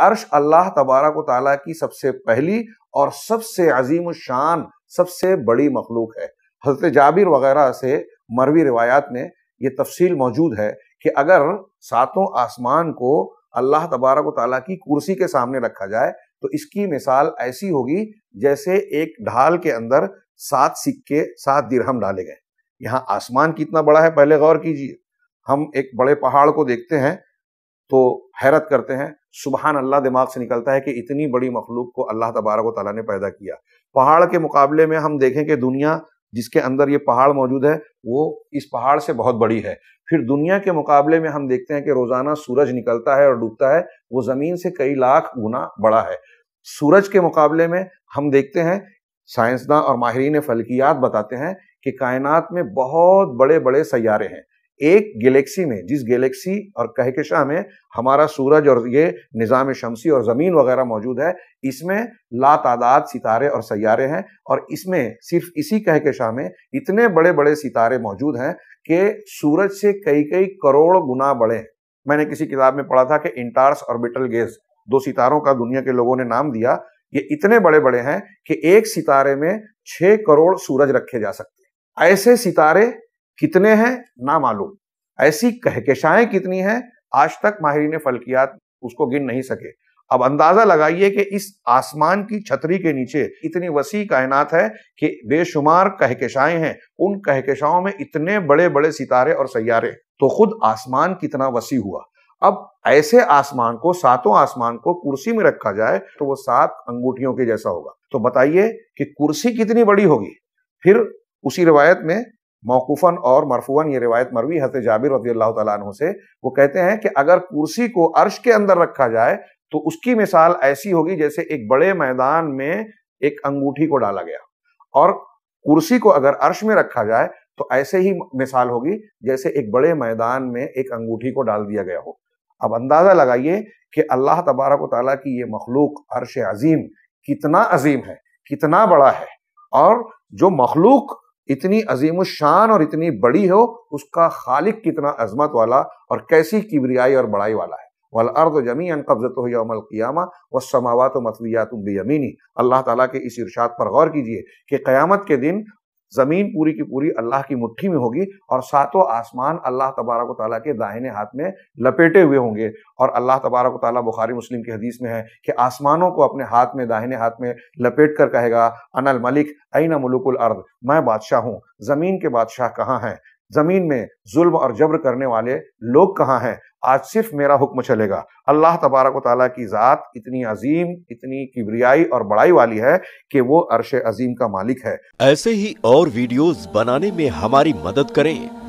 अर्श अल्लाह तबारा को ताला की सबसे पहली और सबसे अजीम शान सबसे बड़ी मखलूक है हजरत जाबिर वगैरह से मरवी रिवायात में ये तफसील मौजूद है कि अगर सातों आसमान को अल्लाह तबारक ताली की कुर्सी के सामने रखा जाए तो इसकी मिसाल ऐसी होगी जैसे एक ढाल के अंदर सात सिक्के सात दिरहम डाले गए यहाँ आसमान कितना बड़ा है पहले गौर कीजिए हम एक बड़े पहाड़ को देखते हैं तो हैरत करते हैं सुबहान अल्लाह दिमाग से निकलता है कि इतनी बड़ी मखलूक को अल्लाह तबारक वाली ने पैदा किया पहाड़ के मुकाबले में हम देखें कि दुनिया जिसके अंदर ये पहाड़ मौजूद है वो इस पहाड़ से बहुत बड़ी है फिर दुनिया के मुकाबले में हम देखते हैं कि रोज़ाना सूरज निकलता है और डूबता है वो ज़मीन से कई लाख गुना बड़ा है सूरज के मुकाबले में हम देखते हैं साइंसदान और माहरीन फलकियात बताते हैं कि कायनात में बहुत बड़े बड़े सैारे हैं एक गैलेक्सी में जिस गैलेक्सी और कहकशा में हमारा सूरज और ये निज़ाम शमसी और ज़मीन वगैरह मौजूद है इसमें ला तादाद सितारे और सैारे हैं और इसमें सिर्फ इसी कहकशा में इतने बड़े बड़े सितारे मौजूद हैं कि सूरज से कई कई करोड़ गुना बड़े हैं मैंने किसी किताब में पढ़ा था कि इंटार्स और बिटल गेज दो सितारों का दुनिया के लोगों ने नाम दिया ये इतने बड़े बड़े हैं कि एक सितारे में छः करोड़ सूरज रखे जा सकते ऐसे सितारे कितने हैं ना मालूम ऐसी कहकशाएं कितनी हैं आज तक माहरीन फलकियात उसको गिन नहीं सके अब अंदाजा लगाइए कि इस आसमान की छतरी के नीचे इतनी वसी कायनात है कि बेशुमार कहकशाएं हैं उन कहकशाओं में इतने बड़े बड़े सितारे और सैारे तो खुद आसमान कितना वसी हुआ अब ऐसे आसमान को सातों आसमान को कुर्सी में रखा जाए तो वो सात अंगूठियों के जैसा होगा तो बताइए कि कुर्सी कितनी बड़ी होगी फिर उसी रिवायत में मौकूफ़न और मरफून ये रिवायत मरवी हजरत जाबिर रजी अल्लाह तु से वो कहते हैं कि अगर कुर्सी को अर्श के अंदर रखा जाए तो उसकी मिसाल ऐसी होगी जैसे एक बड़े मैदान में एक अंगूठी को डाला गया और कुर्सी को अगर अर्श में रखा जाए तो ऐसे ही मिसाल होगी जैसे एक बड़े मैदान में एक अंगूठी को डाल दिया गया हो अब अंदाज़ा लगाइए कि अल्लाह तबारक ताली की ये मखलूक अर्श अजीम कितना अजीम है कितना बड़ा है और जो मखलूक इतनी अजीम शान और इतनी बड़ी हो उसका खालिक कितना अजमत वाला और कैसी किबरियाई और बड़ाई वाला है वल अर्द जमी अन कब्जत कियामा व समावत मतवियात बेयमीनी अल्लाह ताला के इस इरशाद पर गौर कीजिए कि क़यामत के दिन ज़मीन पूरी की पूरी अल्लाह की मुट्ठी में होगी और सातों आसमान अल्लाह तबारक ताली के दाहिने हाथ में लपेटे हुए होंगे और अल्लाह तबारक ताली बुखारी मुस्लिम की हदीस में है कि आसमानों को अपने हाथ में दाहिने हाथ में लपेट कर कहेगा अनल मलिक ऐना मलुकुल अर्द मैं बादशाह हूँ ज़मीन के बादशाह कहाँ हैं ज़मीन में जुल्म और जबर करने वाले लोग कहाँ हैं आज सिर्फ मेरा हुक्म चलेगा अल्लाह तबारक ताली की ज़ात इतनी अजीम इतनी किबरियाई और बड़ाई वाली है कि वो अरश अजीम का मालिक है ऐसे ही और वीडियोस बनाने में हमारी मदद करें